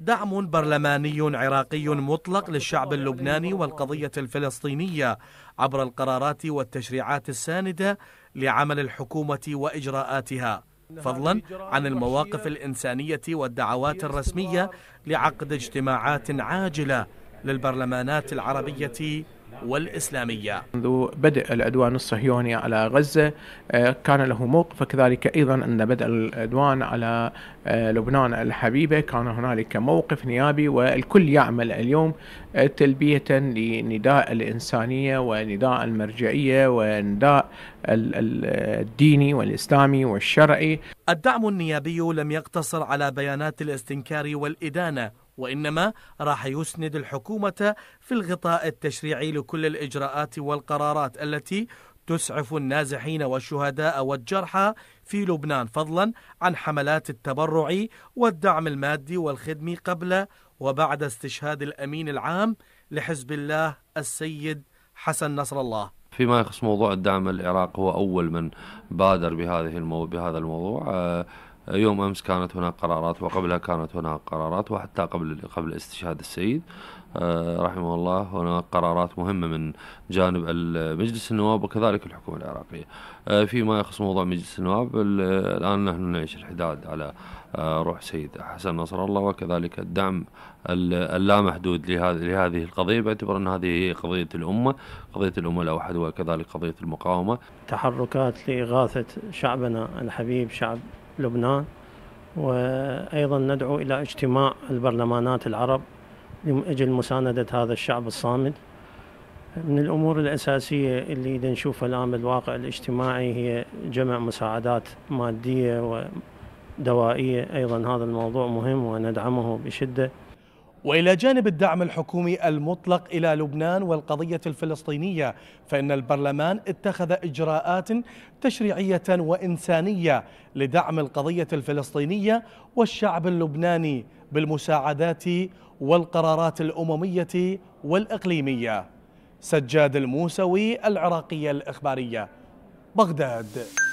دعم برلماني عراقي مطلق للشعب اللبناني والقضية الفلسطينية عبر القرارات والتشريعات الساندة لعمل الحكومة وإجراءاتها فضلا عن المواقف الإنسانية والدعوات الرسمية لعقد اجتماعات عاجلة للبرلمانات العربية والإسلامية منذ بدء العدوان الصهيوني على غزة آه، كان له موقف كذلك أيضا عند بدء العدوان على آه، لبنان الحبيبة كان هنالك موقف نيابي والكل يعمل اليوم آه، تلبية لنداء الإنسانية ونداء المرجعية ونداء الديني والإسلامي والشرعي الدعم النيابي لم يقتصر على بيانات الاستنكار والإدانة وإنما راح يسند الحكومة في الغطاء التشريعي لكل الإجراءات والقرارات التي تسعف النازحين والشهداء والجرحى في لبنان فضلا عن حملات التبرع والدعم المادي والخدمي قبل وبعد استشهاد الأمين العام لحزب الله السيد حسن نصر الله فيما يخص موضوع الدعم العراق هو أول من بادر بهذه المو... بهذا الموضوع آه، يوم امس كانت هناك قرارات وقبلها كانت هناك قرارات وحتى قبل قبل استشهاد السيد آه، رحمه الله هناك قرارات مهمه من جانب مجلس النواب وكذلك الحكومه العراقيه. آه، فيما يخص موضوع مجلس النواب الان نحن نعيش الحداد على آه، روح سيد حسن نصر الله وكذلك الدعم اللامحدود لهذه القضيه باعتبار ان هذه هي قضيه الامه، قضيه الامه الاوحد وكذلك قضيه المقاومه. تحركات لاغاثه شعبنا الحبيب شعب لبنان وأيضا ندعو إلى اجتماع البرلمانات العرب من أجل مساندة هذا الشعب الصامد من الأمور الأساسية اللي نشوفها الآن بالواقع الاجتماعي هي جمع مساعدات مادية ودوائية أيضا هذا الموضوع مهم وندعمه بشدة والى جانب الدعم الحكومي المطلق الى لبنان والقضيه الفلسطينيه فان البرلمان اتخذ اجراءات تشريعيه وانسانيه لدعم القضيه الفلسطينيه والشعب اللبناني بالمساعدات والقرارات الامميه والاقليميه سجاد الموسوي العراقيه الاخباريه بغداد